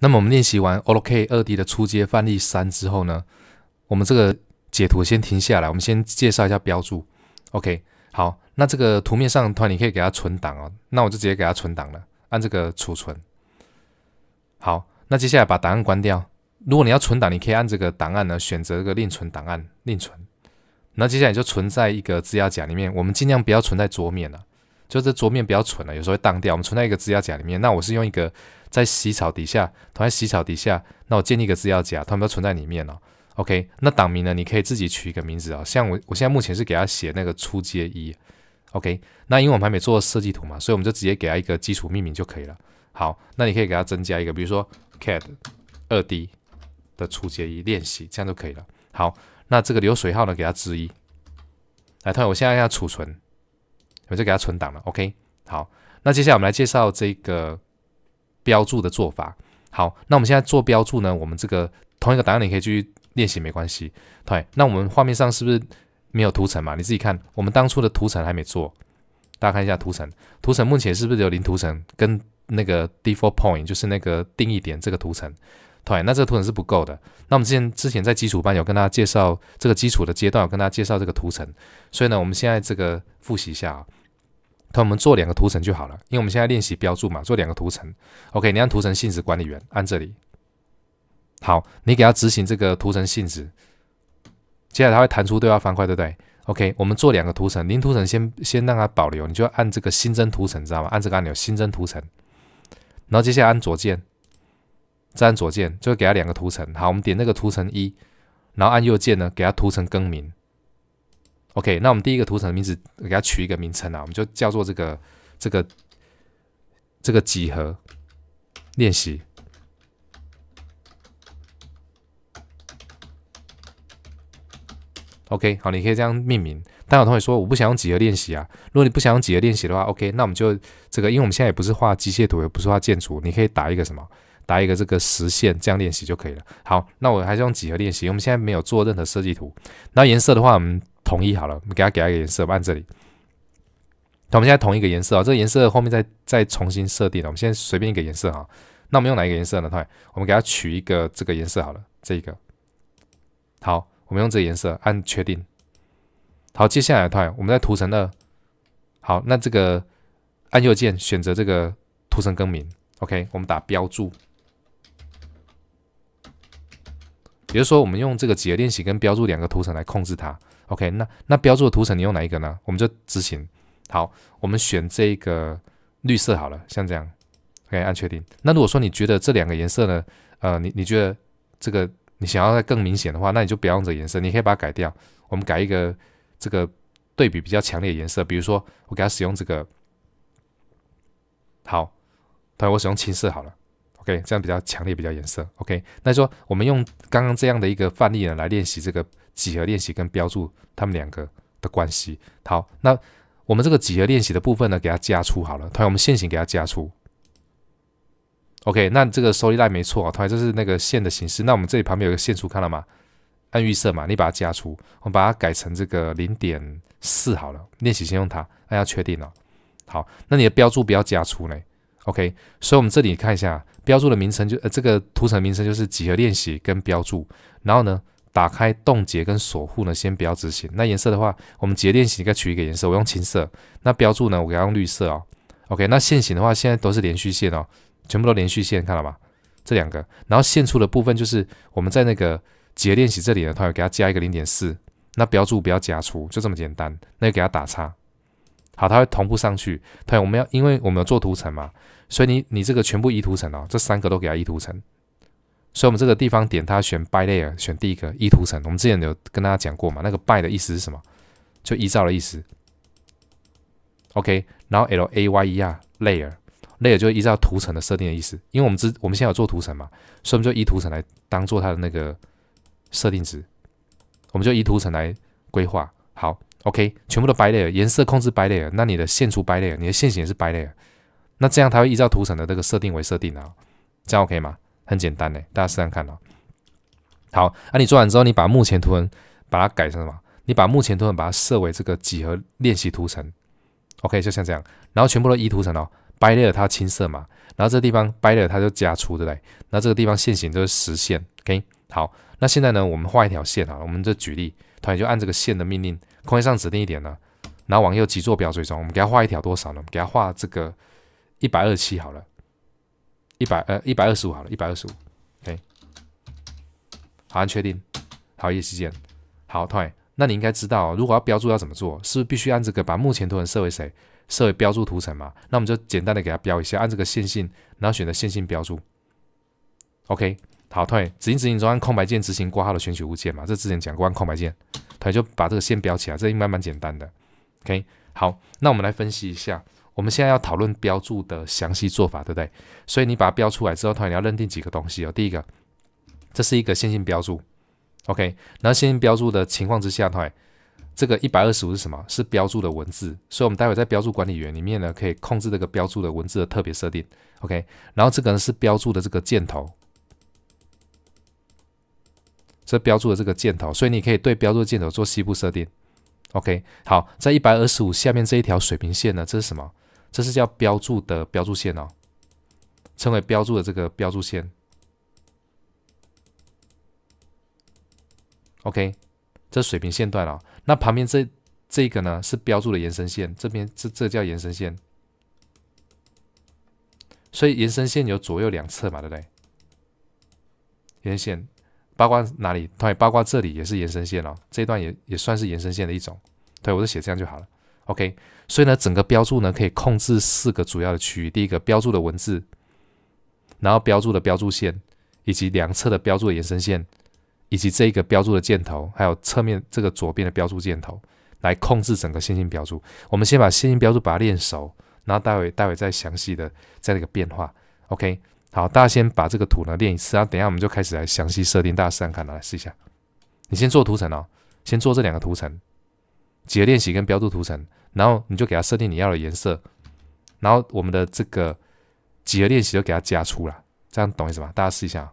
那么我们练习完 OK 二 D 的初阶范例三之后呢，我们这个截图先停下来，我们先介绍一下标注。OK，好，那这个图面上，突你可以给它存档哦，那我就直接给它存档了，按这个储存。好，那接下来把档案关掉。如果你要存档，你可以按这个档案呢，选择这个另存档案，另存。那接下来就存在一个资料夹里面，我们尽量不要存在桌面了。就是桌面比较蠢了，有时候会当掉。我们存在一个资料夹里面，那我是用一个在洗草底下，同在洗草底下，那我建立一个资料夹，他们都存在里面了。OK，那档名呢？你可以自己取一个名字啊，像我我现在目前是给它写那个初阶一，OK。那因为我们还没做设计图嘛，所以我们就直接给它一个基础命名就可以了。好，那你可以给它增加一个，比如说 CAD 二 d 的初阶一练习，这样就可以了。好，那这个流水号呢，给它之一。来，同学，我现在按下储存。我就给它存档了，OK。好，那接下来我们来介绍这个标注的做法。好，那我们现在做标注呢，我们这个同一个档案你可以去练习，没关系。对，那我们画面上是不是没有图层嘛？你自己看，我们当初的图层还没做。大家看一下图层，图层目前是不是有零图层跟那个 default point，就是那个定义点这个图层？对，那这个图层是不够的。那我们之前之前在基础班有跟大家介绍这个基础的阶段，有跟大家介绍这个图层，所以呢，我们现在这个复习一下。啊、同我们做两个图层就好了，因为我们现在练习标注嘛，做两个图层。OK，你按图层性质管理员按这里，好，你给它执行这个图层性质，接下来它会弹出对话方块，对不对？OK，我们做两个图层，零图层先先让它保留，你就按这个新增图层，知道吗？按这个按钮新增图层，然后接下来按左键，再按左键就会给它两个图层。好，我们点那个图层一，然后按右键呢，给它图层更名。OK，那我们第一个图层的名字，给它取一个名称啊，我们就叫做这个这个这个几何练习。OK，好，你可以这样命名。但有同学说我不想用几何练习啊，如果你不想用几何练习的话，OK，那我们就这个，因为我们现在也不是画机械图，也不是画建筑，你可以打一个什么，打一个这个实线这样练习就可以了。好，那我还是用几何练习。我们现在没有做任何设计图，那颜色的话，我们。统一好了，我们给它给它一个颜色，按这里。那我们现在同一个颜色啊，这个颜色后面再再重新设定啊。我们现在随便一个颜色啊，那我们用哪一个颜色呢？它，我们给它取一个这个颜色好了，这个。好，我们用这个颜色按确定。好，接下来它，我们在图层二。好，那这个按右键选择这个图层更名。OK，我们打标注。也就是说，我们用这个几何练习跟标注两个图层来控制它。OK，那那标注的图层你用哪一个呢？我们就执行。好，我们选这个绿色好了，像这样，可以按确定。那如果说你觉得这两个颜色呢，呃，你你觉得这个你想要再更明显的话，那你就不要用这颜色，你可以把它改掉。我们改一个这个对比比较强烈的颜色，比如说我给它使用这个，好，对，我使用青色好了。OK，这样比较强烈，比较颜色。OK，那说我们用刚刚这样的一个范例呢，来练习这个几何练习跟标注它们两个的关系。好，那我们这个几何练习的部分呢，给它加粗好了。同样我们线型给它加粗。OK，那这个收 n e 没错啊，同样就是那个线的形式。那我们这里旁边有个线粗，看到吗？按预设嘛，你把它加粗。我们把它改成这个零点四好了，练习先用它。按下确定了。好，那你的标注不要加粗呢。OK，所以我们这里看一下标注的名称，就呃这个图层名称就是几何练习跟标注。然后呢，打开冻结跟锁护呢，先不要执行。那颜色的话，我们几何练习应该取一个颜色，我用青色。那标注呢，我给它用绿色哦。OK，那线型的话，现在都是连续线哦，全部都连续线，看到吗？这两个，然后线出的部分就是我们在那个几何练习这里呢，它有给它加一个零点四。那标注不要加粗，就这么简单。那就给它打叉。好，它会同步上去。对，我们要，因为我们有做图层嘛，所以你你这个全部移图层哦，这三个都给它移图层。所以我们这个地方点它选 By Layer，选第一个移图层。我们之前有跟大家讲过嘛，那个 By 的意思是什么？就依照的意思。OK，然后 L A Y E R Layer Layer 就依照图层的设定的意思，因为我们之我们现在有做图层嘛，所以我们就移图层来当做它的那个设定值，我们就移图层来规划。好。OK，全部都白 layer，颜色控制白 layer，那你的线粗白 layer，你的线型也是白 layer，那这样它会依照图层的这个设定为设定啊，这样 OK 吗？很简单嘞，大家试看看哦。好，那你做完之后，你把目前图层把它改成什么？你把目前图层把它设为这个几何练习图层。OK，就像这样，然后全部都移图层哦。白 layer 它青色嘛，然后这地方白 layer 它就加粗，对不对？然后这个地方线型就是实线，OK。好，那现在呢，我们画一条线啊。我们这举例，团员就按这个线的命令，空间上指定一点呢，然后往右极坐标追踪。我们给它画一条多少呢？给它画这个一百二七好了，一百呃一百二十五好了，一百二十五。k 好按确定，好，一西健，好，团员，那你应该知道，如果要标注要怎么做，是不是必须按这个把目前图层设为谁？设为标注图层嘛？那我们就简单的给它标一下，按这个线性，然后选择线性标注，OK。好，同学，执行执行中按空白键执行括号的选取物件嘛？这之前讲过按空白键，同学就把这个线标起来，这应该蛮简单的。OK，好，那我们来分析一下，我们现在要讨论标注的详细做法，对不对？所以你把它标出来之后，同学你要认定几个东西哦。第一个，这是一个线性标注，OK。然后线性标注的情况之下，同学这个一百二十五是什么？是标注的文字，所以我们待会在标注管理员里面呢，可以控制这个标注的文字的特别设定，OK。然后这个呢是标注的这个箭头。这标注的这个箭头，所以你可以对标注的箭头做西部设定。OK，好，在一百二十五下面这一条水平线呢，这是什么？这是叫标注的标注线哦，称为标注的这个标注线。OK，这水平线段了。那旁边这这个呢，是标注的延伸线，这边这这叫延伸线。所以延伸线有左右两侧嘛，对不对？延伸。包括哪里？对，包括这里也是延伸线哦，这段也也算是延伸线的一种。对我就写这样就好了。OK，所以呢，整个标注呢可以控制四个主要的区域：第一个，标注的文字；然后，标注的标注线，以及两侧的标注的延伸线；以及这一个标注的箭头，还有侧面这个左边的标注箭头，来控制整个线性标注。我们先把线性标注把它练熟，然后待会待会再详细的再那个变化。OK。好，大家先把这个图呢练一次啊！等一下我们就开始来详细设定，大家试看，来试一下。你先做图层哦，先做这两个图层，几何练习跟标注图层，然后你就给它设定你要的颜色，然后我们的这个几何练习就给它加粗了，这样懂意思吗？大家试一下。